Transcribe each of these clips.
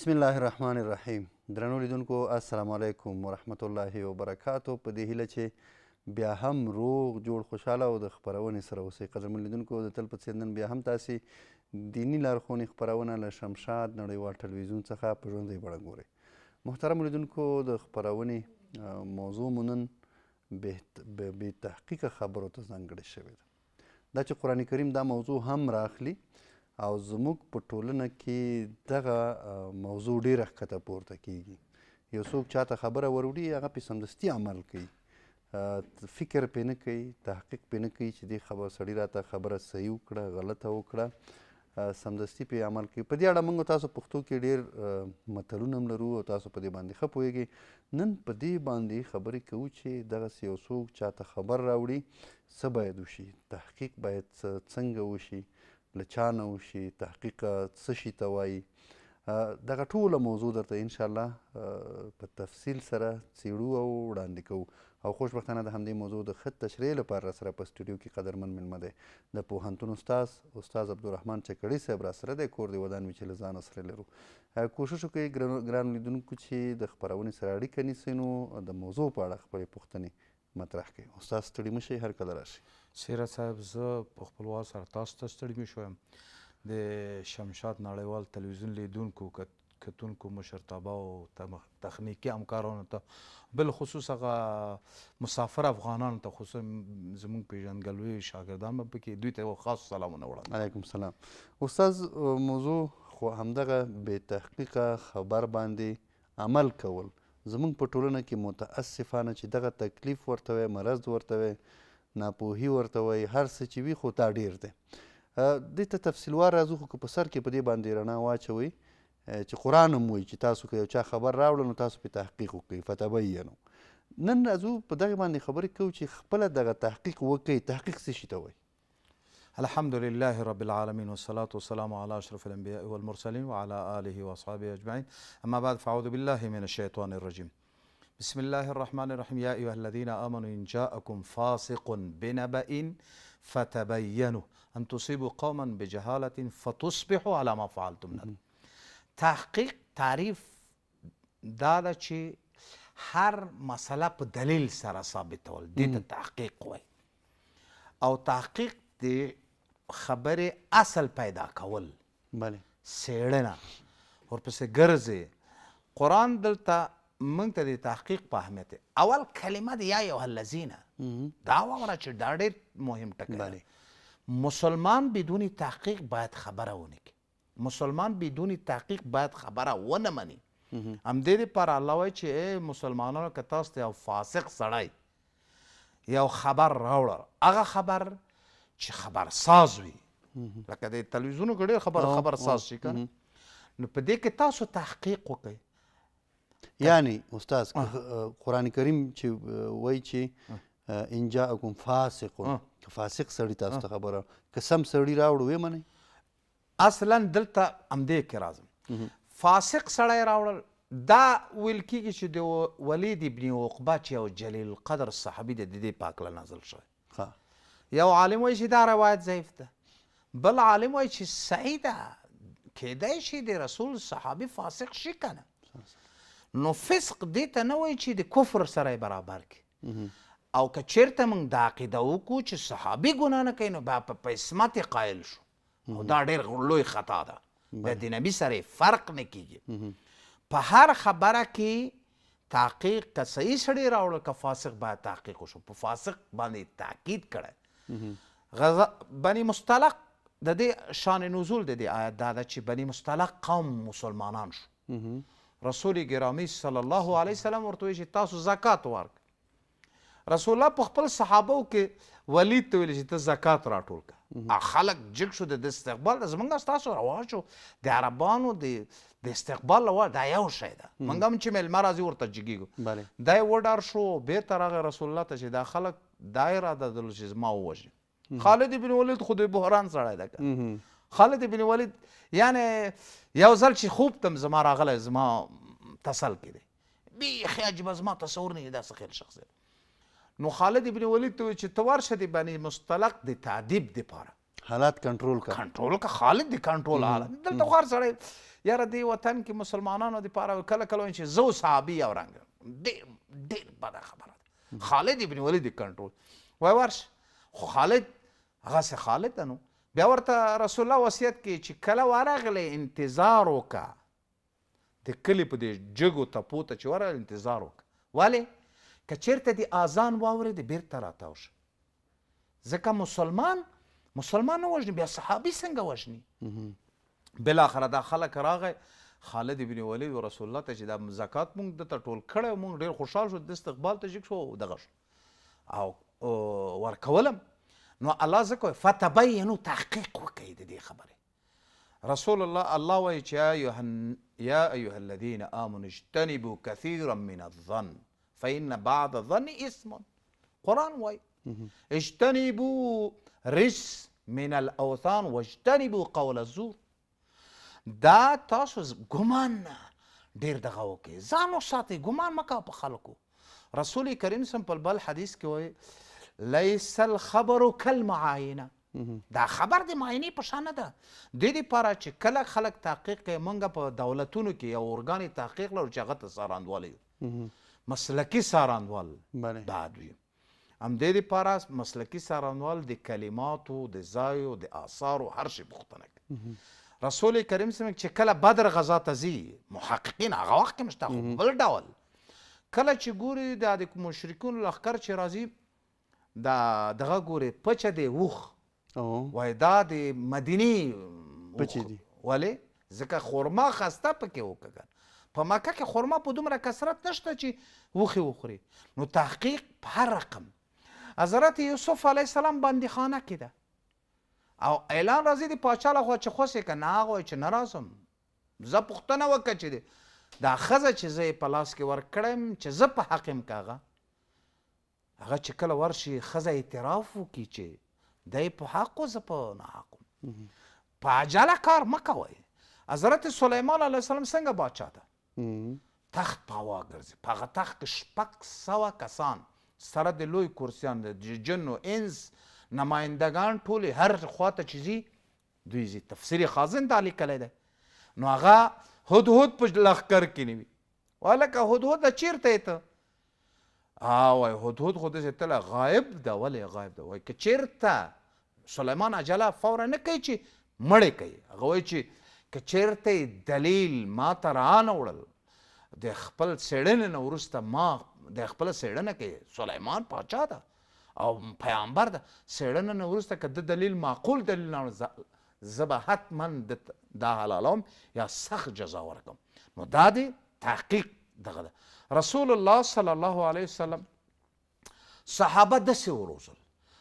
بسم الله الرحمن الرحیم درنو لیدونکو السلام علیکم ورحمت الله وبرکاتو په دې هیله چې بیا هم روغ جوړ خوشاله او د خبرونې سره اوسئ قدرمن لیدونکو د تل په څېر نن بیا هم تاسې دیني لارښوونې خپرونه له شمشاد نړیوال ټلویزیون څخه په ژوندۍ بڼه ګورئ محترم لیدونکو د خپرونې موضوع مو نن بې تحقیقه خبرو ته ځانګړې شوې ده دا چې قرآن کریم دا موضوع هم راخلي او زموږ په ټولنه کې دغه موضوع ډیره ښکته پورته کیږي یو څوک چاته خبره وروړي هغه پې سمدستي عمل کوي فکر پې نه کوي تحقیق پې نه کوي چې دې خبر سړي راته خبره صحیح وکړه غلطه وکړه سمدستي پې عمل کوي په دې اړه موږ تاسو پښتو کې ډېر متلونه هم لرو او تاسو په دې باندې ښه پوهېږئ نن په دې باندې خبرې کوو چې دغسې یو څوک چاته خبر راوړي څه باید وشي تحقیق باید څنګه وشي له چا نه وشي تحقیق څه شي ته وایي دغه ټوله موضوع درته ان شاء الله په تفصیل سره څیړو او وړاندې کوو او خوشبختانه د همدې موضوع د خط تشریح لپاره سره په سټوډیو کې قدرمن مېلمه دی د پوهنتون استاز استاز عبدالرحمن چکړی صاحب را سره دی کور دی ودان مې چې له ځانه سره لرو کوشش وکوئ ګرانو لیدونکو چې د خپرونې سره اړیکه نیسئ نو د موضوع په اړه خپلې پوښتنې مطرح کړئ استاد ستړي مه شئ هر کله راشئ سیره صاحب زه په خپلوال سره تاسو ته ستړي مې شویم د شمشاد نړیوال تلویزیون لیدونکو کتونکو مشرتابه او تخنیکی همکارانو ته بل خصوص هغه مسافر افغانانو ته خصوص زمون پیژندګلوي شاګردان به پکې دوی ته خاص سلامونه وړاندې علیکم سلام استاد موضوع خو همدغه به تحقیقه خبر باندې عمل کول زمونږ په ټولنه کې متاسفانه چې دغه تکلیف ورته مرض ورته ناپوهي ورته وایي هر څه چې وي خو تا ډیر دی دې ته تفصیلوار راځو خو که په سر کې په دې باندې رڼا واچوئ چې قرآن هم وایي چې تاسو که یو چا خبر راوړه نو تاسو پې تحقیق وکړئ فتبینو نن راځو په دغه باندې خبرې کوو چې خپله دغه تحقیق وکړئ تحقیق څه شي ته وایي الحمد لله رب العالمين والصلاة والسلام على أشرف الأنبياء والمرسلين وعلى آله وأصحابه أجمعين أما بعد فأعوذ بالله من الشيطان الرجيم بسم الله الرحمن الرحيم يا أيها الذين آمنوا إن جاءكم فاسق بنبأ فتبينوا أن تصيبوا قوما بجهالة فتصبحوا على ما فعلتم ندم تحقیق تعریف دا ده چې هر مسله په دلیل سره ثابتول دې ته تحقیق وایي او تحقیق د خبرې اصل پیدا کول بله څېړنه ورپسې ګرځې قرآن دلته مونږ ته د تحقیق په اهمیت اول کلمه دی یا یو الذین دا وره چې دا ډېر مهم ټکی مسلمان بدون تحقیق باید خبره ونه کړي مسلمان بدون تحقیق باید خبره ونه مني هم دې پر الله وای چې مسلمانانو که تاسو ته یو فاسق سړی یو خبر راوړه هغه خبر چې خبر ساز وي لکه د تلویزیون کې ډېر خبر خبر ساز شي کنه نو په دې کې تاسو تحقیق وکړئ یعنی استاد قران کریم چې وایي چې ان جاءکم فاسق فاسق سړی تاسو ته خبره قسم سړی راوړ وې منه اصلا دلته امده کې راځم فاسق سړی راوړل دا ویل کیږي چې د ولید ابن عقبه چې او جلیل القدر صحابي د دې پاک له نازل شوی یو عالم وایي چې دا روایت ضعیف ده بل عالم وایي چې صحیح ده کیدای شي د رسول صحابي فاسق شي کنه نو فسق دې ته نه وایي چې د کفر سره برابر کې او که چیرته موږ دا عقیده وکړو چې صحابي ګناه نه کوي نو بیا په عصمت قایل شو او دا ډېر لوی خطا ده د د نبي سره فرق نه کیږي په هر خبره کې تحقیق که صحیح سړی راوړل که فاسق باید تحقیق وشو په فاسق باندې تاکید کړی غزا بني مستلق د دې شان نزول د دې آیت دا ده چې بني مستلق قوم مسلمانان شو رسول ګرامی صلی الله علیه وسلم ورته چې تاسو زکات ورک رسول الله په خپل صحابه کې ولید ته ویل چې ته زکات راټول کا خلک جګ شو د استقبال زمونږ تاسو رواج شو د عربانو د د استقبال لوا دا یو شی ده مونږ هم چې ملما راځي ورته جګیږو دا یې وډار شو بیرته راغی رسول الله ته چې دا خلک دایره د دا چې ما ووژني خالد بن ولید خو د بحران سړی ده خالد بن ولید یعنی یو ځل چې خوب تم زما راغلی زما تسل کې دی بیخي عجیبه زما تصور نه داسې خیل شخص دی نو خالد ابن ولید ته چې ته ورشه دی باندې مستلق د تعدیب دپاره حالات کنټرول کا کنټرول کا خالد دی کنټرول حالات دلته خو هر سړی یاره دی وطن کې مسلمانانو دپاره کله کله چې زو صحابي او رنګ ډېر ډېر بده خبره ده خالد ابن ولید کنټرول وای ورشه خو خالد هغسې خالد ده نو بیا ورته رسول الله وصیت کې چې کله ورغلی انتظار وکه د کلي په دې جګو تپو ته چې ورغلی انتظار وکه ولې که چېرته دې اذان واورېدې بیرته راتاو شه ځکه مسلمان مسلمان نه وژني بیا صحابي څنګه وژني بلاخره دا خلک راغی خالد بن ولید و رسول الله ته چې دا زکات مونږ دته ټول کړی مونږ ډېر خوشحال شو د استقبال ته جګ شو دغه شو او ورکولم نو الله زکه فتبینو تحقیق وکړي د دې خبره رسول الله الله وایي چې یا یوهن الذین آمنوا اجتنبوا كثيرا من الظن فإن بعض الظن اسم قرآن وایي اجتنبوا رس من الاوثان واجتنبوا قول الزور دا تاسو ګمان ډیر دغه وکي ځان وساتئ ګمان مکه په خلکو رسول کریم سم په بل حدیث کې وایي لیس الخبر کالمعاینه دا خبر د معاینې په شان نه ده د دې لپاره چې کله خلک تحقیق کوي مونږ په دولتونو کې یو ارګان تحقیق لرو چې هغه ته څارنوال یو مسلکي څارنوال بعد وي هم دې لپاره مسلکي څارنوال د کلماتو د ځایو د آثارو هر شي پوښتنه کوي رسول کریم سم چې کله بدر غزا ته ځي محققین هغه وخت کې مشته بل ډول کله چې ګوري د مشرکون لخر چې راځي دا دغه ګوري پچه دی وخ وای دا د مدینی پچه دی ولی ځکه خورما خسته پکې وکړه په مکه کې خورما په دومره کثرت نشته چې وخي وخوري نو تحقیق په هر رقم حضرت یوسف علیه السلام بندیخانه کې ده او اعلان راځي د پاچا له خوا چې خوښې که نه هغه چې نه راځم زه پوښتنه وکړه چې دا ښځه چې زه یې په لاس کې ورکړم چې زه په حق یم که هغه هغه چې کله ورشي ښځه اعتراف وکړي چې دی په حق زه په ناحق په عجله کار مه کوئ حضرت سلیمان علیه السلام څنګه باچا ده تخت په هوا ګرځي په هغه تخت کې شپږ سوه کسان سره د لوی کورسیان د جن و انس نمایندگان ټول هر خواته چې ځي دوی زی تفسیر خازن دا لیکلی دی نو هغه هدهد په لښکر کې نیوي وهلکه هدهد چیرته یې ته آ وای هدهد خودش اطلاع غایب ده ولی غایب ده وای که چیرته سلیمان عجله فورا نه کوي چې مړې کوي هغه وایي چې که چیرته دلیل ما ته رانوړل د خپل څېړنې نه وروسته ما د خپل څېړنه کې سلیمان پاچا ده او پیامبر ده څېړنه نه وروسته که د دلیل معقول دلیل نه زه به حتما دا حلالوم یا سخت جزا ورکوم نو دا د تحقیق دغه ده رسول الله صلی الله علیه وسلم صحابه داسې وروزل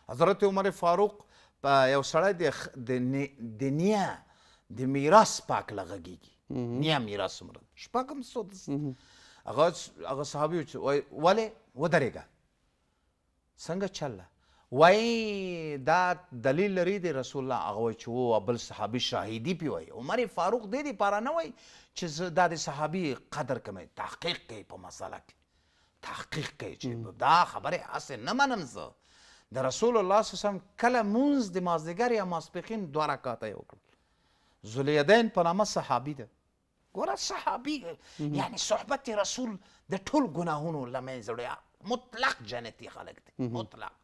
حضرت عمر فاروق یو سړی د د نیا د میراث پاک لغږیږي نیا میراث مرد شپږ هم څو هغه هغه صحابي وای ولې ودرېږه څنګه چله وای دا دلیل لري د رسول الله هغه وای چې و بل صحابي شاهدي پی وای عمر فاروق دې دې پاره نه وای چې زه دا د صحابي قدر کوم تحقیق کوي په مسله کې تحقیق کوي چې دا خبره هسې نه منم زه د رسول الله صلی وسلم کله مونځ د مازدیګر یا ماسپښین دوه رکاته یې وکړل ذولیدین په نامه صحابي ده ګوره صحابي یعنی صحبت رسول د ټول ګناهونو له منځه وړي مطلق جنتي خلک دي مطلق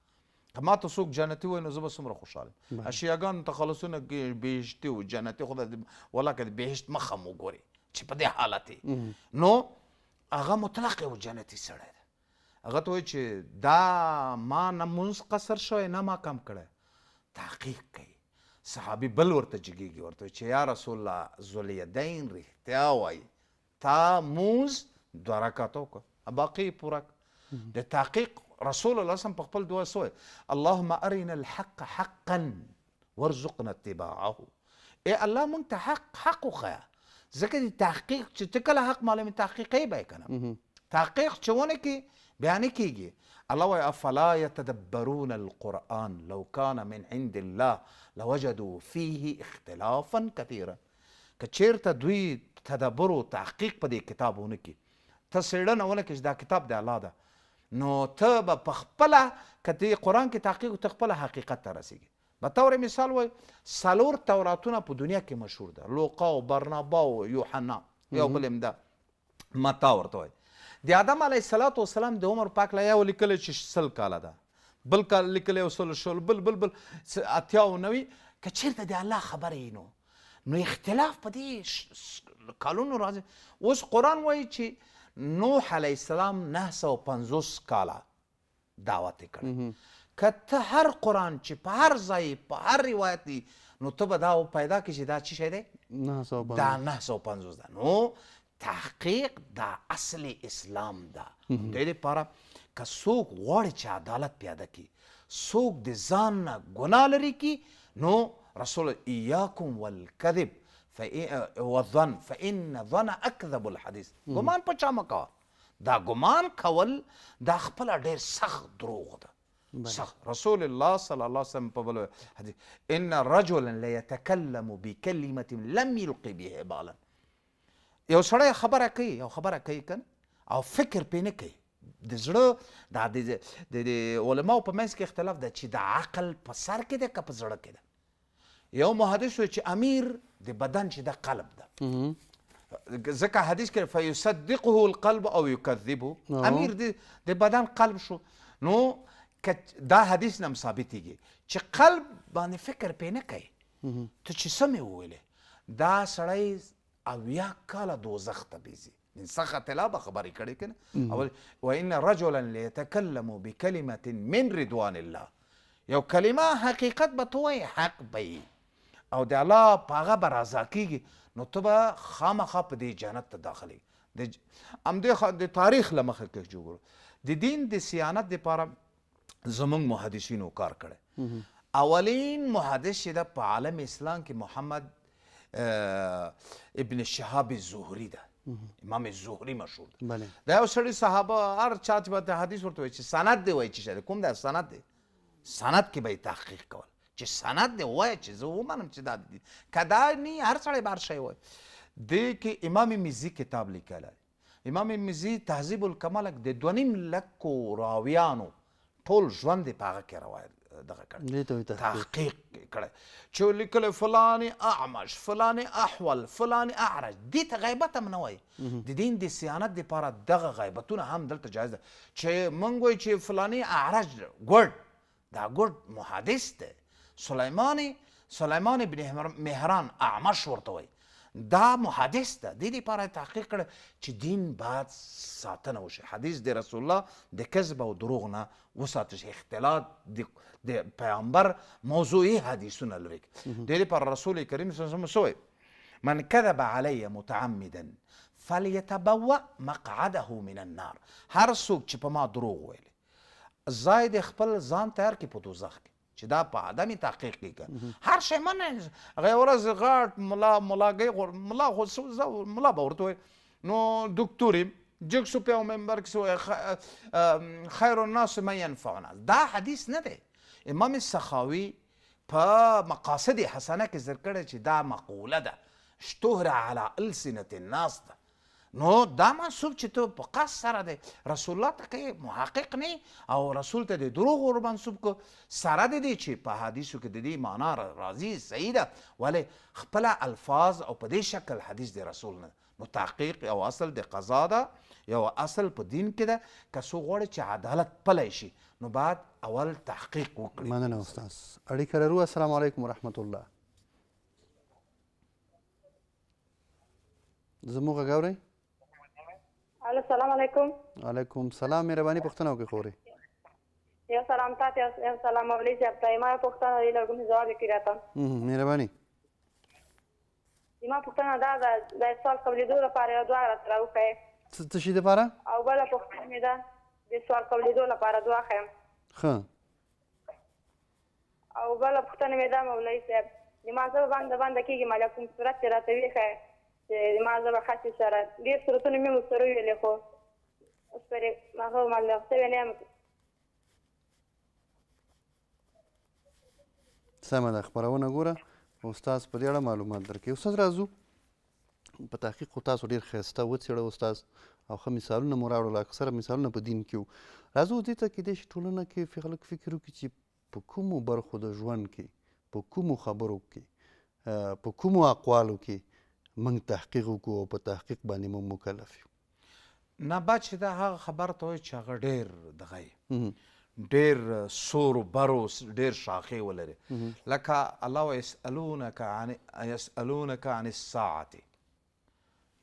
که ما ته څوک جنتي وایي نو زه به څومره خوشحاله اشیاګانو تخلصونه بهشتي و جنتي خو والله که د بهشت مخه مو ګوري چې په دې حالت نو هغه مطلق یو جنتی سړی دی هغه ته وایي چې دا ما نه منځ قصر شوی نه ما کم کړی تحقیق کوي صحابي بل ورته جګیږي ورته چې یا رسول الله ذولیدین رښتیا وایي تا موز دوه رکعته وکړه باقي یې پوره کړه د تحقیق رسول الله صم په خپل دعا سوی اللهم ارنا الحق حقا وارزقنا اتباعه اے الله مونږ ته حق حق وښیه ځکه د تحقیق چې ته کله حق معلومې تحقیق یې به کنه تحقیق چې ونه کې بیا نه کېږي الله وایي افلا یتدبرون القرآن لو کان من عند الله لوجدوا فیه اختلافا کثیرا که چیرته دوی تدبر او تحقیق په دې کتابونه کې ته څېړنه ونه کې چې دا کتاب د الله ده نو ته به په خپله که قرآن کې تحقیق ته خپله حقیقت ته رسېږي په تور مثال وای سالور توراتونه په دنیا کې مشهور ده لوقا او برنابا او یوحنا یو بل هم ده متا ورته وای د آدم علی صلوات و سلام د عمر پاک لا یو لیکل چې سل کاله ده بل کال لیکل یو سل شول بل بل بل اتیا او نوی کچیرته د الله خبره نو نو اختلاف په دې کالونو راځي اوس قران وایي چې نوح علی السلام 950 کاله دعوت کړ که ته هر قرآن چې په هر ځای په هر روایت دی نو ته به دا پیدا کړي چې دا څه شی دی دا نهه سوه پنځوس ده نو تحقیق دا اصل اسلام ده د دې لپاره که څوک غواړي چې عدالت پیاده کړي څوک د ځان نه ګناه لرې کړي نو رسول ایاکم والکذب والظن فإن ظن أكذب الحديث ګمان په چا مه کوه دا ګمان کول دا خپله ډیر سخت دروغ ده صح رسول الله صلى الله عليه وسلم ببلو. إن رجلا ليتكلم بكلمة لم يلقي به بالا یو سړی خبره کوي یو خبره کوي کنه او فکر پې نه کوي د زړه دا د علماو په منځ کې اختلاف ده چې د عقل په سر کې ده که په زړه کې ده یو محدث وایي چې امیر د بدن چې د قلب ده ځکه حدیث کې فیصدقه القلب او یکذبه امیر د بدن قلب شو نو دا حدیث نم ثابتېږي چې قلب باندې فکر پې نه کوي ته چې سمې وویلې دا سړی اویا کاله دوزخ ته بېځي انسخه تلابه خبرې کړې کنه اول وان رجلا ليتكلم بكلمه من رضوان الله یو کلمه حقیقت به توی حق به او د الله پاغه به رضا کیږي نو ته به خامخا په دې جنت ته داخلي د امده د تاریخ لمخه کې جوړ د دین د سیانت لپاره زمونږ محدثینو کار کړی اولین محدث چې ده په عالم اسلام کې محمد ابن شهاب زهری ده امام زهری مشهور ده بله. دا یو سړي صحابه هر چا چې به حدیث ورته وایي چې سند دی وایي چې کوم دی سند دی سند کې به یې تحقیق کول چې سند دی وایه چې زه ومنم چې دا دی که دا نه هر سړی به هر شی وایي دې کې امام مزي کتاب لیکلی امام مزي تهذیب الکمال د دوه نیم لکو راویانو ټول ژوند یې په هغه کې روایت دغه کړ تحقیق کړی چې لیکلی فلان اعمش فلان احول فلان اعرج دې ته غیبت هم نه وایي د دین د سیانت دپاره دغه غیبتونه هم دلته جایز ده چې موږ وایو چې فلانې اعرج ګوډ دا ګوډ محدث دی سلیمان سلیمان بن مهران اعمش ورته وایي دا محدث ده د دې لپاره تحقیق کړ چې دین باید ساتنه وشي حدیث د رسول الله د کذب او دروغ نه وساتل شي اختلاط د پیغمبر موضوعي حدیثونه لري د دې لپاره رسول کریم صلی الله علیه وسلم سوی من کذب علی متعمدا فليتبوأ مقعده من النار هر څوک چې په ما دروغ ویلي زاید خپل ځان تیار کی په دوزخ کې چې دا په عدم تحقیق کې کړ هر شی من هغه ورځ غاټ ملا ملاګي ملا خو زه ملا به ورته نو دکتوري جګ سو په منبر کې خیر الناس ما ينفعنا دا حدیث نه دی امام سخاوي په مقاصد حسنه کې ذکر کړی چې دا مقوله ده اشتهر على السنه الناس ده نو دا منصوب چې ته په قص سره دی رسول الله ته کې محقق نه او رسول ته د دروغ ور منصوب کو سره دی چې په حدیثو کې د دې معنا راځي صحیح ده ولی خپل الفاظ او په دې شکل حدیث د رسول نه نو تحقیق او اصل د قضا ده یو اصل په دین کې ده که څو غواړي چې عدالت پلی شي نو بعد اول تحقیق وکړي مننه استاد اړیکه لرو السلام علیکم ورحمت الله زموږ غوړی الو سلام علیکم علیکم سلام مهرباني پوښتنه وکړئ خوري یو سلام تاسو یو سلام مولوی صاحب ته ما پوښتنه لري لږ ځواب وکړی راته مهرباني ما پوښتنه دا ده د سوال قبلېدو لپاره یو دعا راته راوښیې څه شي دپاره او بله پوښتنه مې ده د سوال قبلېدو لپاره دعا ښیم ښه او بله پوښتنه مې ده مولوی صاحب نماز باندې باندې کېږي مالیا کوم صورت چې راته ویښی چې ما زه به خاصې سره ډېر صورتونه مې ورسره ویلې خو اوس پرې هغه مطلب څه ویلی یم سمه ده خپرونه ګوره استاد په دې اړه معلومات درکوي استاد راځو په تحقیق خو تاسو ډېر ښایسته وڅېړه استاد او ښه مثالونه مو راوړل اکثره مثالونه په دین کې وو راځو دې ته کېدای شي ټولنه کې خلک فکر وکړي چې په کومو برخو د ژوند کې په کومو خبرو کې په کومو اقوالو کې موږ تحقیق وکړو او په تحقیق باندې موږ مکلف یو نه بعد چې دا هغه خبر ته وایي چې هغه ډېر دغه ډېر سور برو ډېر شاخې ولري لکه الله یسألونک عن یسألونک عن الساعة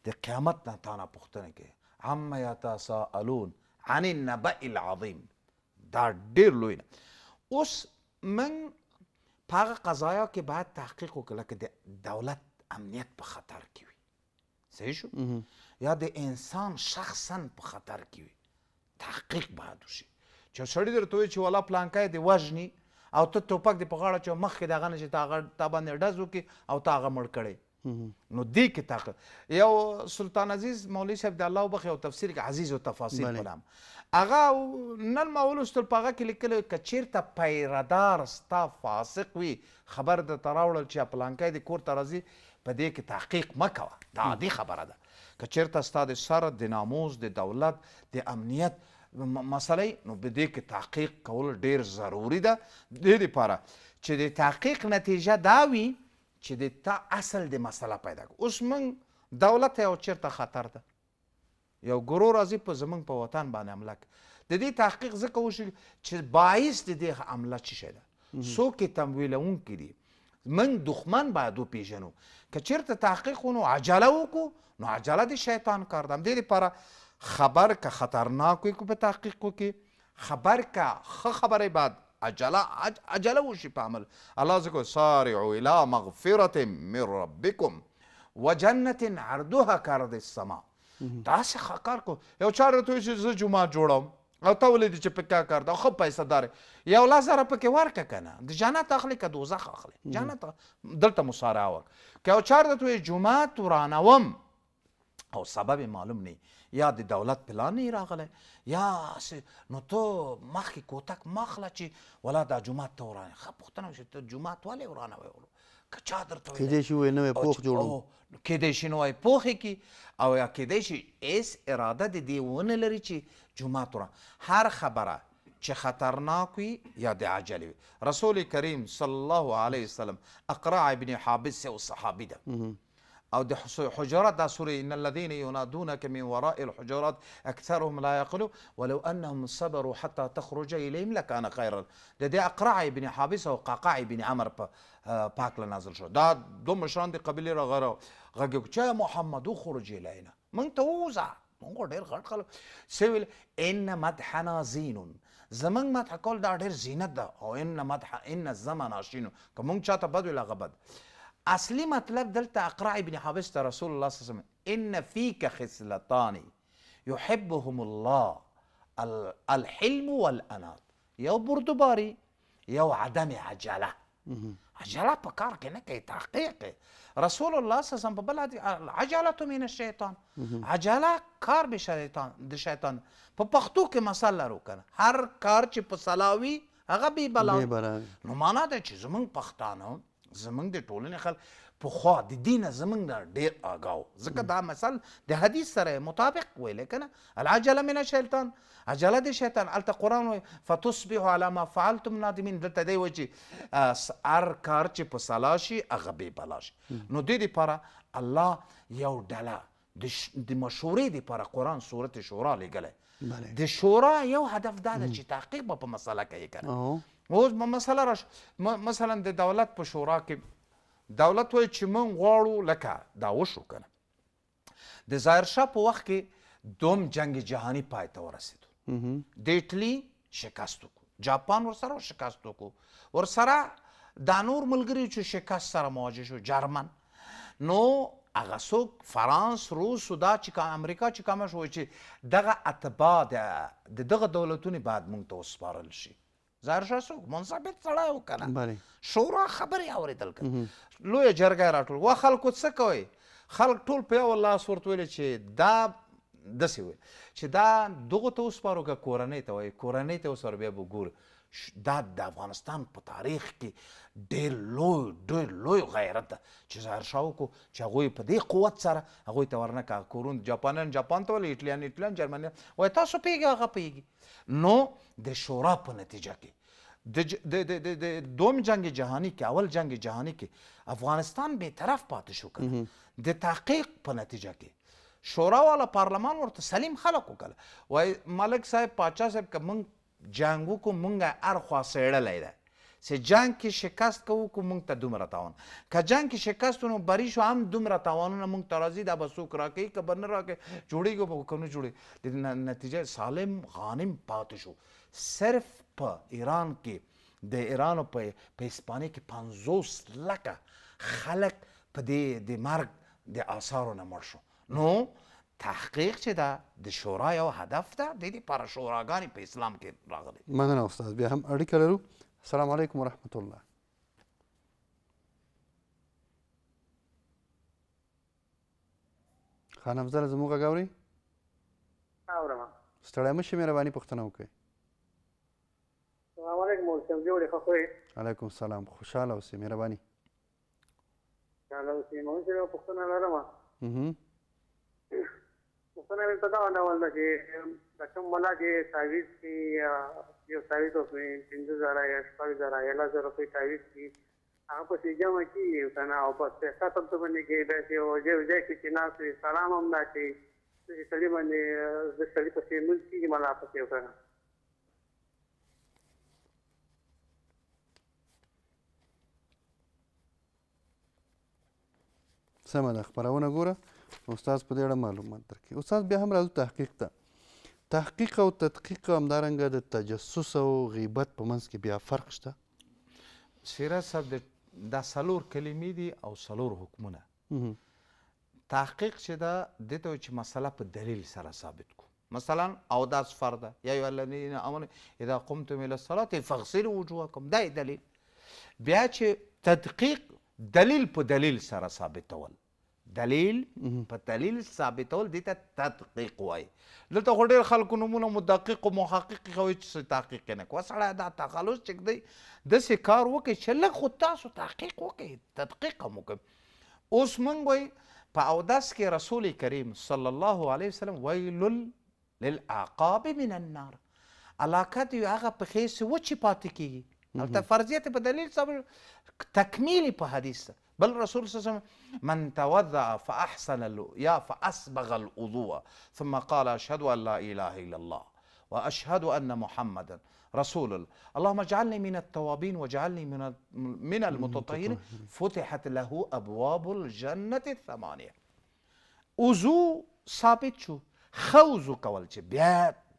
د قیامت نه تا نه پوښتنه کوي عما یتساءلون عن النبأ العظیم دا ډېر لوی نه اوس من په هغه قضایا کې باید تحقیق وکړو لکه د دولت امنیت په خطر کې وي صحیح شو یا د انسان شخصا په خطر کې وي تحقیق باید وشي چې سړی درته وایي چې والا پلانکای دی وژني او ته ټوپک دی په غاړه چې مخکې دغه نه چې تا غړ تا باندې ډز وکړي او تا هغه مړ کړي نو دې کې تاقه یو سلطان عزیز مولوی صاحب د الله وبخي او تفسیر کې عزیز او تفاصیل کلام هغه نن ما ولوستل په هغه کې لیکلي که چیرته پیردار ستا فاسق وي خبر د تراوړل چې پلانکی د کور ته راځي په دې کې تحقیق مکوه دا عادي خبره ده که چیرته ستا د سر د ناموز د دولت د امنیت مسلې نو په دې کې تحقیق کول ډیر ضروری ده د دې لپاره چې د تحقیق نتیجه دا وي چې د تا اصل د مسله پیدا کړو اوس موږ دولت یو چیرته خطر ده یو ګرو راځي په زمونږ په وطن باندې حمله د دې تحقیق ځکه وشي چې باعث د دې حمله چی شي ده څوک یې تمویلونکي دي من دښمن باید وپیژنو که چیرته تحقیق ونو عجله وکړو نو عجله د شیطان کار ده همدې لپاره خبر که خطرناک وي په تحقیق وکړي خبر که ښه خبرې بعد عجله عجله وشي په عمل الله ځکه سارعوا الی مغفرة من ربکم و جنت عرضها کارد السما داسې ښه کار کو یو چا راته چې زه جومات جوړوم او ته ولې چې په کار دا خو پیسې دار یو لاس را پکې ورک کنه د جنت اخلي که دوزخ اخلي جنت دلته مصارعه وک که او چار د توې جمعه تورانوم او سبب معلوم نه یا د دولت پلان نه راغله یا نو ته مخکې کوتک مخله چې ولا دا جمعه ته ورانه ښه پوښتنه وشي ته جمعه ولې ورانوې ولو کچا درته وي کېدې شي وې نوې پوخ جوړو کېدې شي نوې پوخې کې او یا کېدې شي ایس اراده د دې ونه لري چې جمعه تر هر خبره چې خطرناک وي یا د عجل وي رسول کریم صلی الله علیه وسلم اقرع ابن حابس او صحابي ده او د حجرات دا سوره ان الذين ينادونك من وراء الحجرات اكثرهم لا يقلوا ولو انهم صبروا حتى تخرج اليهم لكان خيرا د دې اقرع ابن حابس او قعقاع ابن عمر په پاک له نازل شو دا دوه مشران د قبیلې راغره غږ وکړ چې محمد خروج الینا موږ ته ووځه موږ ډېر غټ خلک سویل ان مدحنا زین زمنګ مدح کول دا ډېر زینت ده او ان مدح ان الزمن عشینو که موږ چاته بد ویل هغه بد اصلي مطلب دلته اقرع ابن حبس ته رسول الله صلی الله علیه وسلم ان فیک خصلتان يحبهم الله الحلم والانات یو بردباری یو عدم عجله عجله په کار کې نه کوي تحقیق رسول الله صلی الله په بل عجله من الشیطان عجله کار به شیطان د شیطان په پښتو کې مثال لرو کنه هر کار چې په سلاوي هغه به بلا نو معنا ده چې زمونږ پښتانه زمونږ د ټولنې خلک په خوا د دین زمنګ نه ډیر آگاو ځکه دا مثال د حدیث سره مطابق ویل کنه العجله من الشیطان عجله د شیطان الته قران وی فتصبح على ما فعلتم نادمین دلته دی وچی ار کار چې په سلاشي هغه به بلاش نو د دې لپاره الله یو ډله د مشورې لپاره قران سورته شورا لګله د شورا یو هدف دا ده چې تحقیق په مسله کوي کنه اوس په مسله راش مثلا د دولت په شورا کې دولت وایي چې موږ غواړو لکه دا وشو کنه د ظاهرشاه په وخت کې دوم جنگ جهانی پای ته ورسېدو د اټلی شکست وکړو جاپان ورسره شکست وکړو ورسره دا نور ملګري چې شکست سره مواجه شو جرمن نو هغه څوک فرانس روس او دا چې امریکا چې کومه شوی چې دغه اتباع د دغه دولتونو بعد مونږ ته وسپارل شي ظاهر شو منصبت سړی وکنه شورا خبرې اوریدل کړه لوی جرګه راټول و خلکو څه کوي خلک ټول په یو لاس ورته ویل چې دا داسې ویل چې دا دغه ته وسپارو که کورنۍ ته وایي کورنۍ ته وسپارو بیا به ګورو دا د افغانستان په تاریخ کې ډېر لوی ډېر لوی غیرت ده چې ظاهرشاه وکړو چې هغوی په دې قوت سره هغوی ته ورنه که کورون جاپانیان جاپان ته ولې ایټلیان ایټلیان جرمنیان وایي تاسو پوهېږئ هغه پوهېږي نو د شورا په نتیجه کې د د د دوم جنگ جهانی کې اول جنگ جهانی کې افغانستان به طرف پاتې شو کنه د تحقیق په نتیجه کې شورا والا پارلمان ورته سلیم خلق وکړه وای ملک صاحب پاچا صاحب که مونږ جنگ وکړو مونږ هر خوا سیړلی ده چې جنگ کې شکست کوو کو مونږ ته دومره تاوان که جنگ کې شکست نو بری شو هم دومره تاوانونه مونږ ته راځي دا به څوک راکوي که به نه راکوي جوړېږو به که نه جوړېږي نتیجه سالم غانم پاتې شو صرف په ایران کې د ایران په په اسپانیا کې پنځوس لکه خلک په دې د مرګ د آثارو نه مړ شو نو تحقیق چې ده د شورا یو هدف ده د دې لپاره شوراګانې په اسلام کې راغلي مننه استاد بیا هم اړیکه لرو السلام علیکم ورحمت الله خانم زره زموږ غاوري اورم ستړی مشه مهرباني پښتنه وکړئ السلام علیکم مولسم جوړې ښه خو علیکم سلام خوشاله اوسې مهرباني خوشاله اوسې مونږ سره پښتنه لرم Son چې ملا کې تعویز کې یو تعویز او پنځه زره یا شپږ زره یا لس زره روپۍ تعویز کې هغه پسې جمع کېږي که نه او بس پیسه تم ته باندې کې داسې وجه وجه کې چې ناست وي سلام هم دا کوي چې سړي باندې د سړي پسې لمونځ کېږي ملا پسې که نه سمه ده خپرونه ګوره استاد په دې اړه معلومات درکړي استاد بیا هم راځو تحقیق ته تحقیق او تدقیق همدارنګه د تجسس او غیبت په منځ کې بیا فرق شته سیرا صاحب د دا سلور کلمې دي او سلور حکمونه تحقیق چې دا دته چې مسله په دلیل سره ثابت کو مثلا او داس فرده یا ایو الذین آمنوا اذا قمتم الى الصلاه فاغسلوا وجوهکم دا دلیل بیا چې تدقیق دلیل په دلیل سره ثابتول دلیل په دلیل ثابتول دي ته تدقیق وای دلته خو ډېر خلکو نومونه مدقق او محقق کوي چې تحقیق نه کوي سړی دا تخلص چک دی داسې کار وکړي چې لږ خو تاسو تحقیق وکړئ تدقیق هم وکړئ اوس موږ وایي په اوداس کې رسول کریم صلی الله علیه وسلم ویل للعقاب من النار علاقه دی هغه په خیس و چې پاتې کیږي البته فرضیت په دلیل صبر تکمیل په حدیث بل الرسول صلى الله عليه وسلم من توضأ فأحسن يا فأسبغ الوضوء ثم قال أشهد أن لا إله إلا الله وأشهد أن محمدا رسول الله اللهم اجعلني من التوابين واجعلني من من المتطهرين فتحت له أبواب الجنة الثمانية وضوء ثابت شو خوزو کول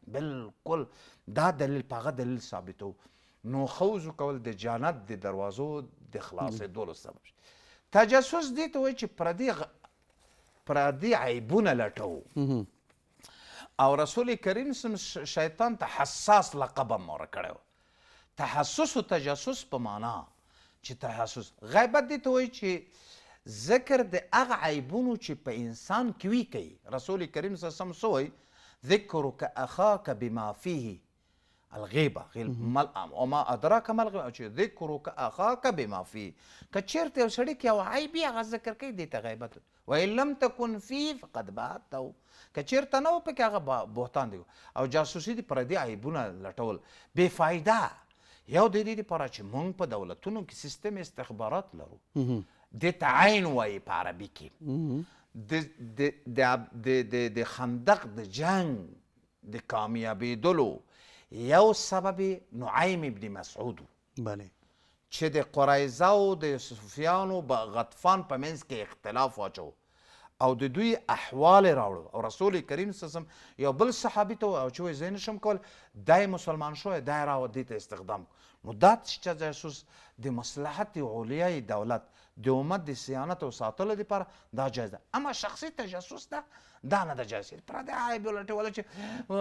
بالكل بیا دا دليل باغا دليل ثابتو نو خوزو کول دي جنت دي دروازو دي خلاص دول السبب شو. تجسس دې ته وایي چې پردي غ... پردي عیبونه لټو او رسول کریم سم شیطان ته حساس لقب هم ورکړی تحسس او تجسس په معنا چې تحسس غیبت دې ته وایي چې ذکر د هغه عیبونو چې په انسان کې وي کوي رسول کریم صلی الله علیه وسلم څه ذکرک اخاک بما فیه الغیبه غیب مل او ما ادراک مل غیبه چې ذکر وک اخاک بما فی کچیرته سړی کې او عیب یې ذکر کوي د غیبت و ان لم تکن فی فقد بعته کچیرته نو په هغه بهتان دی او جاسوسی دی پر دې عیبونه لټول بے فایده یو د دې لپاره چې موږ په دولتونو کې سیستم استخبارات لرو د تعین وای په عربي کې د د د د خندق د جنگ د کامیابیدلو دلو یو سبب نعیم ابن مسعود بله چې د قریزه او د یوسفیانو په غطفان په منځ کې اختلاف واچو او د دوی احوال راوړو او رسول کریم صلی الله یو بل صحابي ته او چې زین شم کول دای مسلمان شو دای راو د ته استخدام نو دا چې جاسوس د مصلحت علیه دولت د امت د سیانت او ساتلو لپاره دا جایزه اما شخصي تجسس ده دا نه د جاسیت پردی عیب ولټوله چې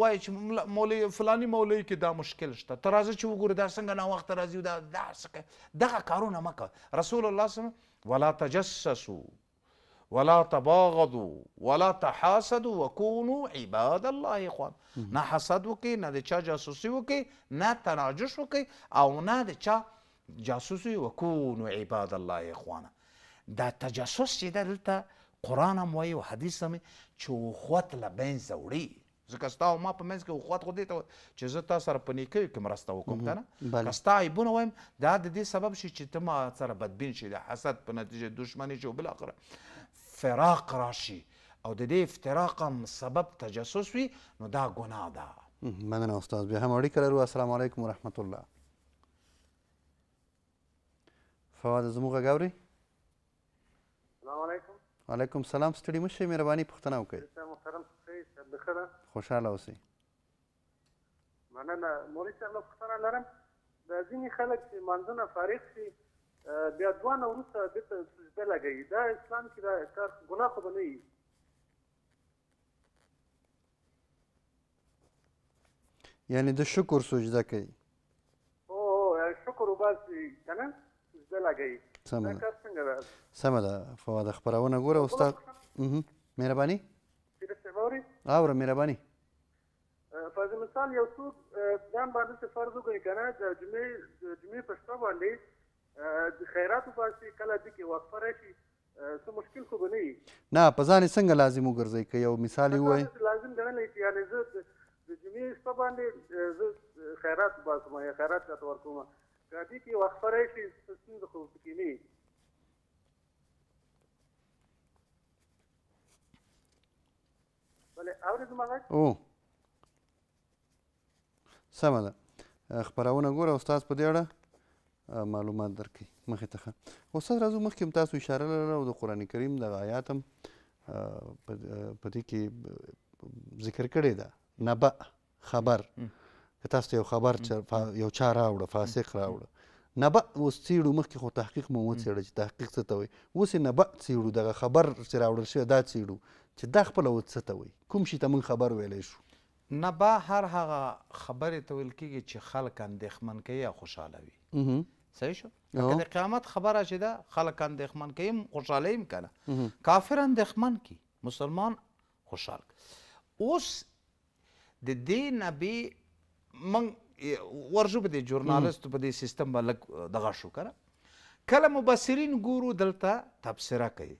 وایي چې مولوي فلاني مولوي کې دا مشکل شته ته راځه چې وګوره دا څنګه ناوخته راځي دا دا څه دغه کارونه مه کوه رسول الله صلی ولا تجسسوا ولا تباغضوا ولا تحاسدوا وكونوا عباد الله اخوان نه حسد وکي نه د چا جاسوسي وکي نه تناجش وکي او نه د چا جاسوسي وكونوا عباد الله اخوان دا تجسس چې دلته قرآن هم وایي او حدیث هم چې اخوت له منځه وړي ځکه ستا او ما په منځ کې اخوت خو دې ته چې زه تا سره په نیکیو کې مرسته وکړم که نه که ستا عیبونه وایم دا د دې سبب شي چې ته ما سره بدبین شي د حسد په نتیجه دښمني شي او بالاخره فراق راشي او د دې افتراق هم سبب تجسس وي نو دا ګناه ده مننه استاد بیا هم اړیکه لرو السلام علیکم ورحمت الله فواد زموږ غږ اوري السلام علیکم وعلیکم سلام ستړي مشه مهرباني پوښتنه وکړئ محترم څه خوشاله اوسئ مننه مولوي صاحب له پوښتنه لرم د ځینې خلک چې منځونه فارغ شي بیا دوه نه وروسته بېرته سجده لګوي دا اسلام کې دا کار ګناه خو به نه وي یعنی د شکر سجده کوي هو شکر وباسي که نه سجده لګوي سمه ده سمه ده فواده خبرونه ګوره استاد مهرباني اوره مهرباني فرض مثال یو څوک ځان باندې فرض وګړي کنه د جمعې جمعې په شپه باندې د خیرات وباسي کله د کې وقفه راشي څه مشکل خو به نه وي نه په ځان څنګه لازم وګرځي که یو مثال وای لازم ګڼلی چې یعنې زه د جمعې شپه باندې زه خیرات وباسم یا خیرات راته ورکوم ګاډي کې وخت راشي ستاسو خو پکې نه بلې اورې زمغه او سمه ده خبرونه ګوره استاد په دې اړه معلومات درکې مخې ته استاد راځو مخکې تاسو اشاره لرله او د قران کریم د آیات هم په دې کې ذکر کړی ده نبأ خبر م. که تاسو یو خبر یو چا راوړه فاسق راوړه نبع اوس څېړو مخکې خو تحقیق مو وڅېړه چې تحقیق څه ته وایي اوس یې نبع څېړو دغه خبر چې راوړل شوی دا څېړو چې دا خپله څه ته وایي کوم شي ته موږ خبر ویلی شو نبع هر هغه خبرې ته ویل کېږي چې خلک اندېښمن کوي یا خوشحاله وي صحیح شو که د قیامت خبره چې ده خلک اندېښمن کوي خوشحاله یم که نه کافر اندېښمن کی مسلمان خوشحال اوس د دې نبي من ورجو په دې جورنالستو په دې سیستم باندې دغه شو کنه کله مبصرین ګورو دلته تبصره کوي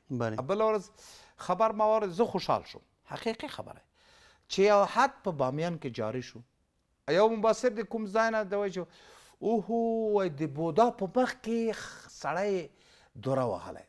بل ورځ خبر ما ور زه خوشحال شوم حقیقي خبره چې یو حد په بامیان کې جاری شو یو مبصر د کوم ځای نه دی وایي اوهو د بودا په مخ کې سړی دوره وهلی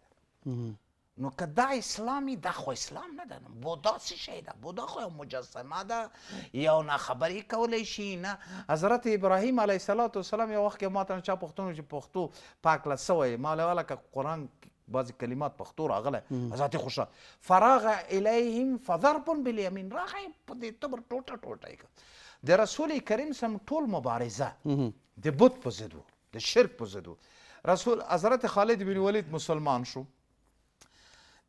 نو که دا اسلامي دا خو اسلام نه ده بودا څه شی ده بودا خو یو مجسمه ده یو نه خبرې کولی شي نه حضرت ابراهیم علیه صلات وسلام یو وخت کې ما ته چا پوښتنه چې پښتو پاکله سوی ما ویل هلکه قرآن بعضې کلمات پښتو راغله ذاتې خوشحال فراغ الیهم فضرب بالیمین راغی په دې تبر ټوټه ټوټه یې د رسول کریم سم ټول مبارزه د بت په ضد د شرک په ضد رسول حضرت خالد بن ولید مسلمان شو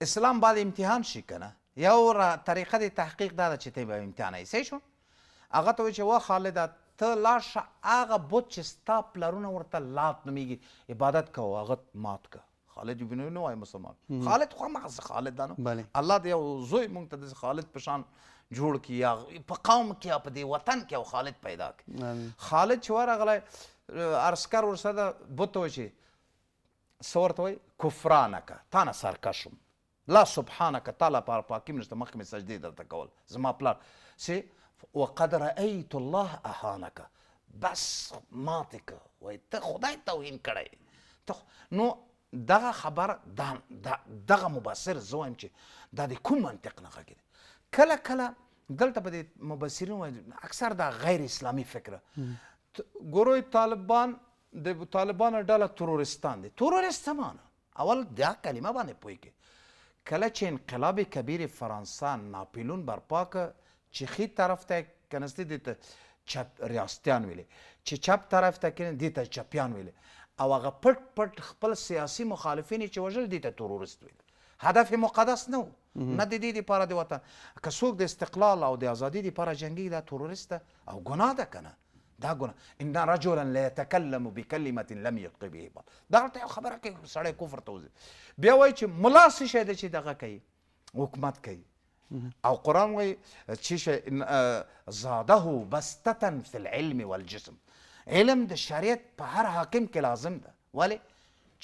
اسلام باید امتحان شي کنه یو طریقه د تحقیق دا ده چې ته به امتحانوي صحیح شو هغه ته وایي چې وه خالده ته لاړ شه هغه بت چې ستا پلرونه ورته لات نومېږي عبادت کوه هغه مات که خالد بن نه وای مسلمان خالد خو همغسې خالد ده نو الله د یو زوی موږ ته داسې خالد په شان جوړ کړي یا په قوم کې یا په دې وطن کې او خالد پیدا کړي خالد چې ورغلی عرسکر ورسره ده بت وایي چې څه ورته وایي کفرانکه تا نه سرکشم لا سبحانك تعالی پر پاکیم نشته مخکې مې سجدې درته کول زما پلار سي وقد رأيت الله اهانك بس ماته که وای ته خدای توهین کړی ته نو دغه خبر دغه مبصر زه وایم چې دا د کوم منطق نه غږېدی کله کله دلته به د مبصرین وایي اکثر دا غیر اسلامي فکره ګروی طالبان د طالبانو ډله ترورستان دي ترورست معنی اول دا کلمه باندې پوهېږي کله چې انقلاب کبیر فرانسه ناپیلون برپا که چیخی طرف ته کنستی دیتا چپ ریاستیان ویلی چې چپ طرف ته کنه دیتا چپیان ویلی او هغه پټ پټ خپل سیاسي مخالفین چې وژل دیتا ترورست ویلی هدف مقدس نه نه د دې لپاره د وطن که څوک د استقلال او د ازادۍ لپاره جنګي دا ترورست او ګناه ده کنه دا ګناه ان رجلا لا يتكلم بكلمه لم يلق به بال دا ته خبره کوي سړی کفر ته وځي بیا وایي چې ملا څه شی دی چې دغه کوي حکومت کوي او قران وایي چې شی زاده بسته فی العلم والجسم علم د شریعت په هر حاکم کې لازم ده ولی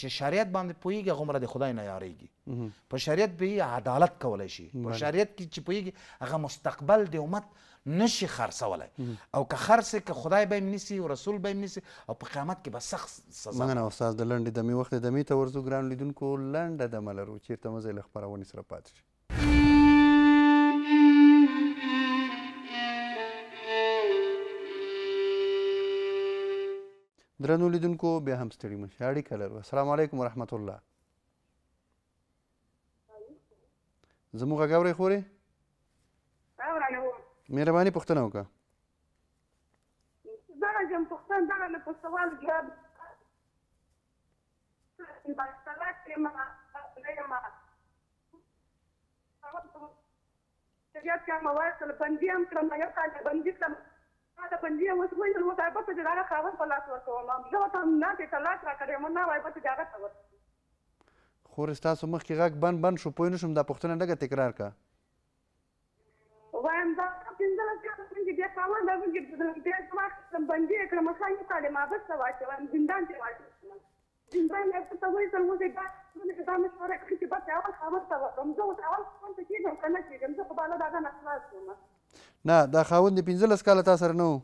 چې شریعت باندې پویږي غمره د خدای نه یاریږي په شریعت به عدالت کولای شي په شریعت کې چې پویږي هغه مستقبل د امت نشي خرڅولای او که خرڅ که خدای به منسي او رسول به منسي او په قیامت کې به سخت سزا مننه استاد د لنډې دمې وخت د دمې ته ورزو ګران لیدونکو لنډه دمه لرو چیرته مزه له خبرونې سره پاتې شي درنو لیدونکو بیا هم ستړي مه شئ اړیکه لرو السلام علیکم ورحمت الله زموږ غږ اورئ خورې مهرباني پوښتنه وکړه دغه جن پوښتنه دغه نه په سوال کې طبیعت کې ما وایسل بندي هم کړم یو کال بندي کړم دا بندي اوس مې نو دا په دې راغله خاور په لاس ورکوم زه وته نه کې طلاق را کړم نه وای په دې راغله خاور خور تاسو مخ کې غږ بند بند شو پوه نشم دا پوښتنه لږه تکرار کا وایم دا خاوند د زنګ د ځواک بندي کړم مخانه کړم ما بس واچوم زندان ته واچوم زندان ته ته وایي تر موږ دا دا مشوره کړې چې بس اول خاوند ته ورم زه اوس اول څه ته کېږم کنه کېږم زه په بالا دا نه خلاصوم نه دا خاوند 15 کال تاسو سره نه وو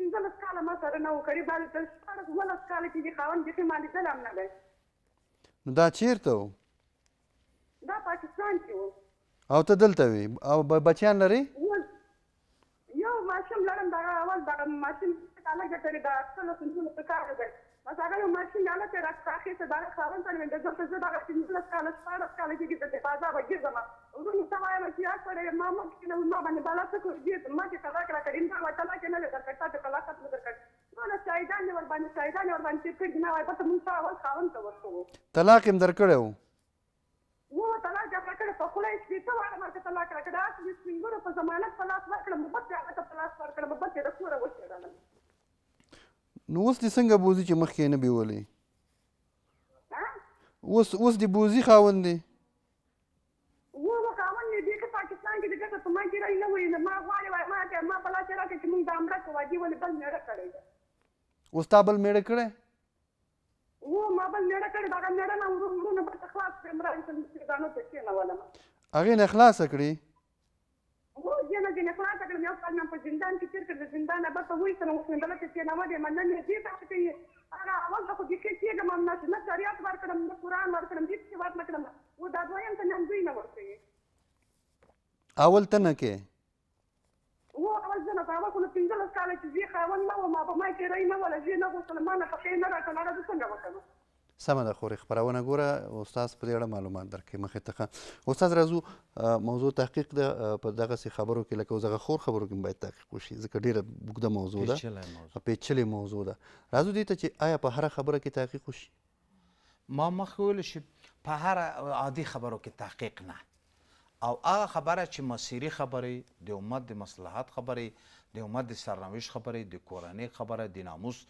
15 کال ما سره نه وو قریبا تر 14 کال کې خاوند دې مالي سلام نه دی نو دا چیرته وو دا پاکستان کې وو او ته دلته وي او بچیان لري ماشین څنګه کوي دا ټول څنګه په کار دی ما څنګه یو ماشین یاله ته راځه چې دا خاوند باندې د ځخه زړه د څنګه کال سپاره کال کې د بازار باندې ځم نو نو تا وایم چې هغه سره ما مو کې نو ما باندې بالا څه کوي دې ما چې کلا کلا کړین دا وتا کې نه دا کټه ته کلا کټ نه درکړ نو نه شایدان ور باندې شایدان ور باندې چې کړی نه وای پته مونږ تا خاوند ته ورکو طلاق هم درکړو نو اوس دې څنګه بوزي چې مخکې نه بیولې اوس اوس دې بوزي خاوند دی پاکستان کې دغه څه ما ګیرای نه وي ما غواړي ما ته ما بلا چې راکې چې موږ د امره کوه دی ولې بل میړه کړی اوس تا بل میړه کړی و ما بل میړه کړی دا میړه نه ورو ورو نه بس خلاص کړم راځم چې دا نو څه نه ولم هغه نه خلاص کړی زندان abata выйти, установите все намады, манна не дит, а ты انا اول خو دي کې چې ما نه نه شریعت ورکړم نه قران ورکړم دې څه ورت نکړم و دا دویم ته نن دوی نه ورته اول ته نه کې و اول زه نه پاوه کوم پنځه لس کال چې زی خاون نه و ما په ما کې رای نه ولا زی نه غوښتل ما نه فقې نه راټول نه د څنګه وکړم سمه ده خوري خبرونه ګوره استاد په دې اړه معلومات درکې مخې ته استاد رازو موضوع تحقیق ده په دغه سي خبرو کې لکه زغه خور خبرو کې باید تحقیق وشي ځکه ډیره بوګده موضوع ده پیچلې موضوع ده رازو دې ته چې آیا په هر خبره کې تحقیق وشي ما مخکې ویل چې په هر عادي خبرو کې تحقیق نه او هغه خبره چې مسیری خبرې د امت د مصلحت خبرې د امت د سرنوشت خبرې د کورنۍ خبره د ناموس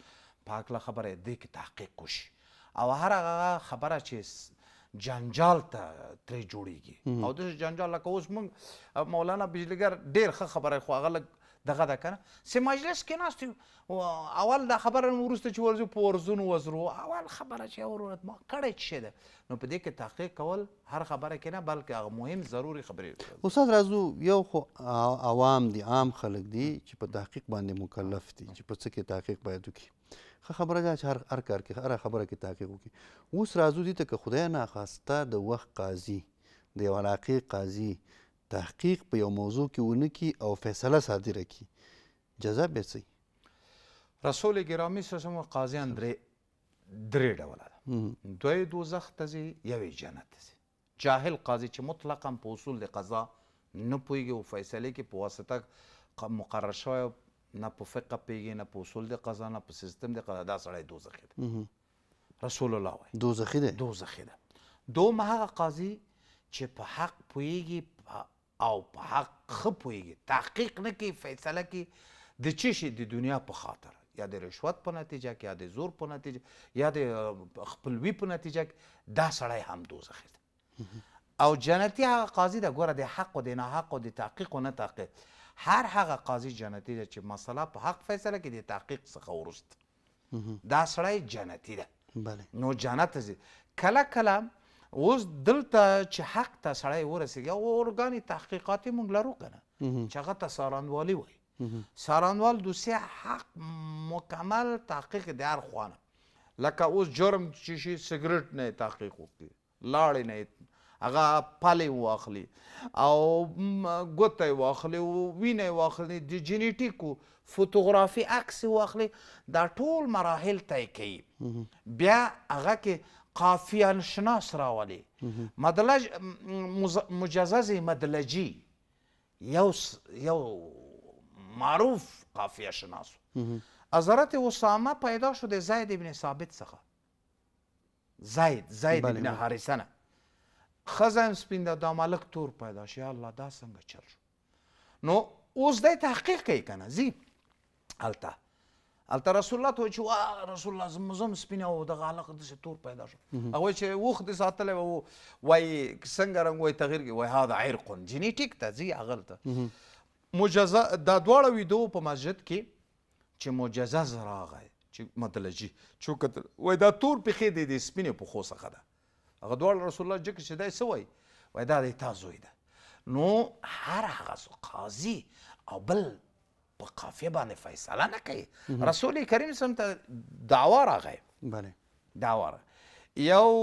پاکله خبره دې کې تحقیق وشي او هر هغه خبره چې جنجال ته ترې جوړیږي او د جنجال لکه اوس موږ مولانا بجلیګر ډیر ښه خبره خو هغه دغه ده کنه سه مجلس کې ناست اول دا خبره ورسته چې ورزو په ورزون وزرو اول خبره چې ورونه ما کړی چې ده نو په دې کې تحقیق کول هر خبره کې نه بلکې هغه مهم ضروري خبرې استاد رازو یو خو عوام دي عام خلک دي چې په تحقیق باندې مکلف دي چې په څه کې تحقیق باید وکړي خه خبره ده چې هر هر کار کې هر خبره کې تحقیق وکړي اوس راځو دې ته که خدای ناخواسته د وخت قاضي د یو علاقې قاضي تحقیق په یو موضوع کې ونه کی او فیصله صادره کی جزا به څه رسول ګرامی سره قاضیان درې درې ډول ده دوی دوزخ ته ځي یوې جنت ته ځي جاهل قاضي چې مطلقاً په اصول د قضا نه پوهیږي او فیصله کې په واسطه مقرر شوی نه په فقه پیږي نه په اصول د قضا نه په سیستم د قضا دا سړی دوزخي دی رسول الله وایي دوزخي دی دوزخي دی دوم هغه قاضي چې په حق پویږي او په حق ښه پویږي تحقیق نه کوي فیصله کوي د څه شي د دنیا په خاطر یا د رشوت په نتیجه کې یا د زور په نتیجه یا د خپلوي په نتیجه کې دا سړی هم دوزخي دی او جنتی هغه قاضي د ګوره د حق او د نه حق او د تحقیق او نه تحقیق هر هغه قاضي جنتی ده چې مسله په حق فیصله کې د تحقیق څخه ورست دا سړی جنتی ده بله نو جنت زی کله کله اوس دلته چې حق ته سړی ورسېږي او ارګانې تحقیقاتي موږ لرو که نه چې هغه ته سارانوالي وایي سارانوال دوسیه حق مکمل تحقیق د هر خوانه لکه اوس جرم چې شي سګرټ نه تحقیق وکړي لاړې نه هغه پالې واخلي او ګوته واخلي او وینه واخلي د جنیټیکو فوتوغرافي عکس واخلي دا ټول مراحل طی کوي بیا هغه کې قافیان شناس راولي مدلج مجزز مدلجي یو یو معروف قافیه شناس حضرت اسامه پیدا شده زید ابن ثابت څخه زید زید بله ابن حارثه نه خزم سپین ده د ملک تور پیدا شي الله دا څنګه چل شو نو اوس دی تحقیق کوي کنه زی الته الته رسول الله ته چې رسول الله زم زم سپین او د غالق د تور پیدا شو هغه چې وخت ساتل وو وای څنګه رنگ وای تغیر کوي وای دا عرق جنیټیک ته زی اغلته مجزه دا دواړه ویدو په مسجد کې چې مجزه راغی چې مطلب چې چوکت وای دا تور پخې دي د سپینې په خو څخه ده هغه دواړه رسول الله ذکر چې دای څه وایي وایي دا د تا زوی ده نو هر هغه قاضي او بل په قافیه باندې فیصله نه کوي رسول کریم صلی الله ته دعوا راغی بله دعوا یو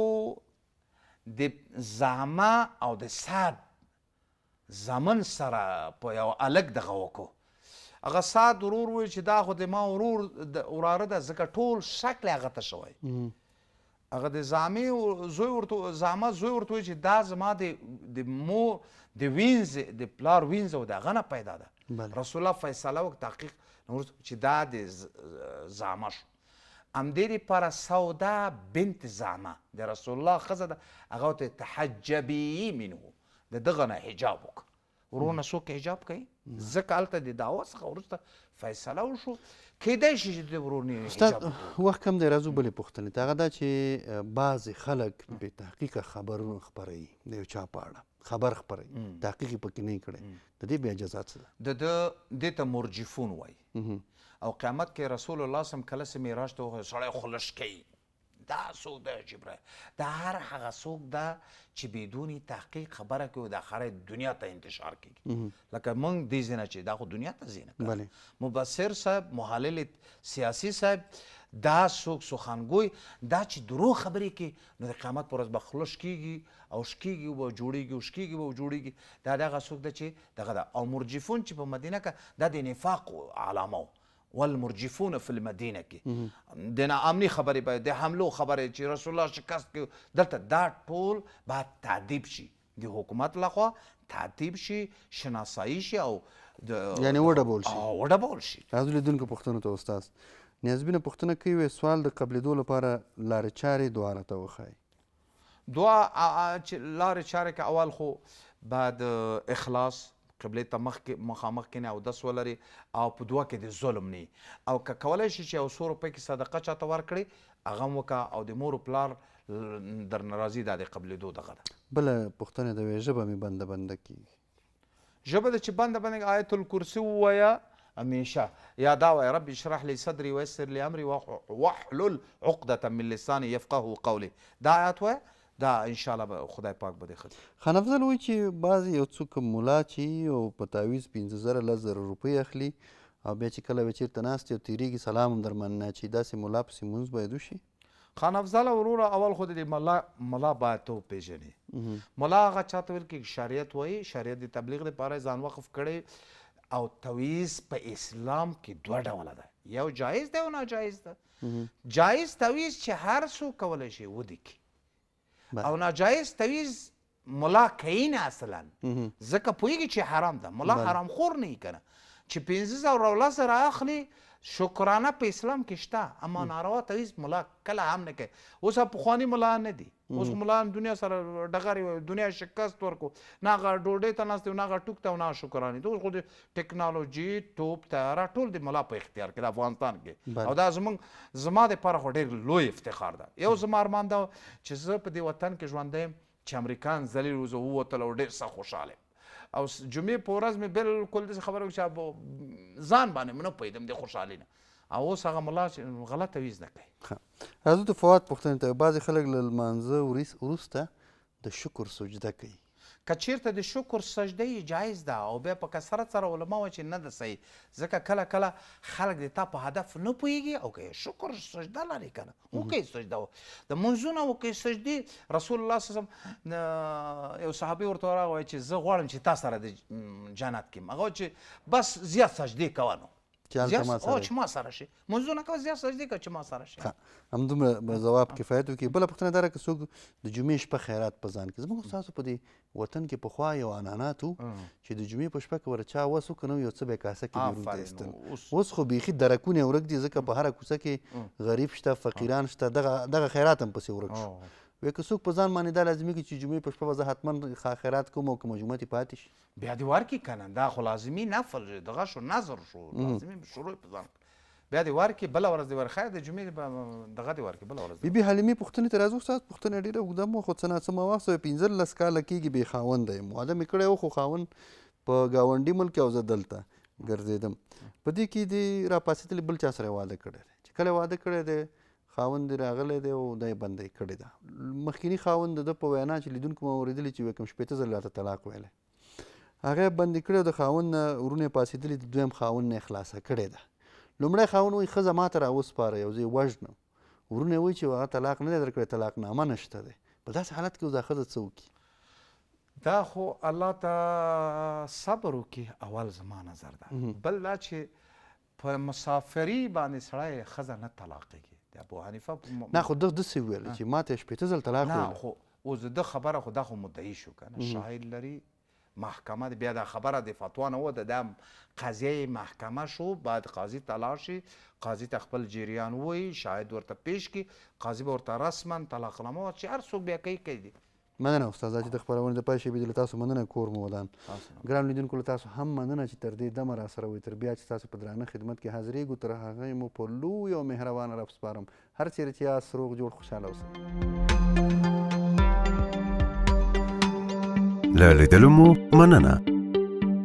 د زعما او د سعد زمن سره په یو الګ دغه وکړو هغه سعد ورور وی چې دا خو د ما ورور د وراره ده ځکه ټول شکل هغه ته شوی هغه د زامې زوی ورته زامه زوی ورته وایي چې دا زما د د مور د وینز د پلار وینز او دغه نه پیدا ده بله. رسول الله فیصله وکړه تحقیق چې دا د زامه شو همدې لپاره سوده بنت زامه د رسول الله ښځه ده هغه ورته تحجبي منه د دغه نه حجاب وکړه ورونه څوک حجاب کوي ځکه هلته د دعوا څخه وروسته فیصله وشو کیدای شي چې د ورونې استاد وخت کم دی راځو بلې پوښتنې ته هغه دا چې بعضې خلک بې تحقیقه خبرونه خپروي د یو چا په اړه خبر خپروي تحقیق یې پکې نه کړی د دې بیا جزات څه ده د ده دې ته مرجفون وایي او قیامت کې رسول الله صم کله سه معراج ته سړی خلش کوي دا څوک دی چې پر دا هر هغه څوک دا چې بدون تحقیق خبره کوي د خره دنیا ته انتشار کوي لکه مونږ دې زنه چې دا خو دنیا ته زنه بله مبصر صاحب محلل سیاسی صاحب دا څوک سخنګوي دا چې درو خبرې کې نو د قیامت پر ورځ به خلوش کیږي او شکیږي او جوړیږي او شکیږي او جوړیږي دا دغه څوک دی چې دغه او مرجفون چې په مدینه کې د نفاق علامه والمرجفون فی المدینه کې د ناامنی خبرې به د حملو خبرې چې رسول الله شکست کې دلته دا ټول باید تعدیب شي د حکومت لخوا تعدیب شي شناسایی شي او یعنی وډبول شي او وډبول شي تاسو لیدونکو پښتنو ته استاد نیازبینه پښتنه کوي سوال د قبلېدو لپاره لارې چارې دعا راته وښایي دعا لارې چارې که اول خو بعد اخلاص قبله ته مخ مخامخ کینه او دس ولري او په دعا کې د ظلم نه او که کولای شي چې او 100 روپۍ کې صدقه چاته ورکړي هغه وکا او د مور پلار در ناراضي د قبله دوه دغه بل پښتنه د ویژبه می بند بند کی ژبه د چې بند بند آیت الکرسی وایا همیشه یا دعوه رب اشرح لي صدري ويسر لي امري واحلل عقده من لساني يفقهوا قولي دا آیات وایه دا ان شاء الله خدای پاک به دې خان افضل وایي چې بعضې یو څوک ملا چې او په تعویز پنځه زره لس زره روپۍ اخلي او بیا چې کله به چېرته ناست او تېرېږي سلام هم در مننه چې داسې ملا پسې مونځ باید وشي خان افضل وروره اول خو د ملا ملا باید ته وپېژنې ملا هغه چا ته ویل کې شریعت وایي شریعت د تبلیغ لپاره ځان وقف کړی او تویز په اسلام کې دوه ډوله ده یو جایز دی او ناجایز ده جایز تویز چې هر څوک کولی شي ودې کې او ناجایز تویز ملا کین اصلا ځکه پوهیږي چې حرام ده ملا حرام خور نه یي که نه چې پنځه زره روله سره اخلي شکرانه په اسلام کې شته اما ناروا تعویز ملا کله هم نه کوي اوس پخوانی ملا نه دي اوس ملاان دنیا سره ډغرې دنیا شکست ورکو نه هغه ډوډۍ ته ناست دی نه هغه ټوک ته نه شکرانې دي اوس خو د ټکنالوژي توپ تیاره ټول د ملا په اختیار کې د افغانستان کې او دا زمونږ زما دپاره خو ډېر لوی افتخار ده یو زما ارمان ده چې زه په دې وطن کې ژوندی یم چې امریکان ذلیل وزه ووتل او ډېر سخت خوشحاله یم او جمعې په ورځ مې بالکل داسې خبره وکړه چې ځان باندې مې نه پوهېدم دې خوشحالي نه او اوس هغه ملا غلط تویز نه کوي حضرت فواد پوښتنې ته بعضې خلک له لمانځه وروسته د شکر سجده کوي کچیرته د شکر سجده یې جایز ده او بیا په کثرت سره علما وایي چې نه ده صحیح ځکه کله کله خلک د تا په هدف نه پوهیږي او که شکر سجده لري که نه وکوي سجده د منځونه وکوي سجدې رسول الله صلی وسلم یو صحابي ورته راغی چې زه غواړم چې تا سره د جنت کې هغه چې بس زیات سجدې کوه نو چې ما سره او چې ما سره شي منځو نه کوي زیات سجدي کوي چې ما سره شي هم دومره جواب کفایت وکي بل پښتنه دره که څوک د جمعې شپه خیرات په ځان کې زموږ تاسو په دې وطن کې په خوا یو انانات چې د جمعې په شپه کې ورچا وسو کنو یو څه به کاسه کې ورته اوس خو بيخي درکونه ورګ دي ځکه په هر کوڅه کې غریب شته فقیران شته دغه دغه خیرات هم پسې ورک شو وای که څوک په ځان باندې دا لازمي کې چې جمعې په شپه به زه حتما خیرات کوم او که مجموعه تې پاتې شي بیا دې ورکړي که نه دا خو لازمي نفل دغه شو نظر شو لازمي شروع په ځان بیا دې ورکړي بله ورځ دې ورخیر د جمعې دغه دې ورکړي بله ورځ بیبي حلیمې پوښتنې ته راځو استاد پوښتنه ډېره اوږده مو خو څه ناڅه ما واخیسته پنځلس کاله کېږي بې خاوند یم واده مې کړی و خو خاوند په ګاونډي ملک او زه دلته ګرځېدم په دې کې دې راپاڅېدلې بل چا سره یې واده کړی دی چې کله واده کړی دی خاوند راغلی دی او دای بندې کړی ده مخکینی خاوند د په وینا چې لیدونکو مو اوریدلی چې کوم شپېته ځله راته طلاق ویلی هغه بندې کړی د خاوند نه ورونه پاسېدلی د دویم خاوند نه خلاصه کړې ده لومړی خاوند وایي ښځه ماته راوسپاره یو ځای وژنم ورونه وایي چې هغه طلاق نه دی درکړی طلاق نامه نشته دی په داسې حالت کې دا ښځه څه وکړي دا خو الله ته صبر وکړي اول زما نظر ده بل دا چې په مسافري باندې سړی ښځه نه طلاقېږي ابو حنیفه نه خو د دسې ویل چې ماته شپېته ځل طلاق نه خو اوس د خبره خو دا خو مدعي شو کنه شاهد لري محکمه بیا دا خبره د فتوا نه و د قضیه محکمه شو بعد قاضی طلاق شي قاضی ته خپل جریان وایي شاهد ورته پیش کی قاضی به ورته رسما طلاق نامه ورکړي هر څوک بیا کوي کوي مننه استاده چې د خبرونه د پای شي به تاسو مننه کوم ودان ګرام لیدونکو له تاسو هم مننه چې تر دې دمه را سره وي تر بیا چې تاسو په درانه خدمت کې حاضرې ګو تر هغه مو په لوی او مهربان رب سپارم هر چیرې چې تاسو روغ جوړ خوشاله اوسئ له لیدلو مو مننه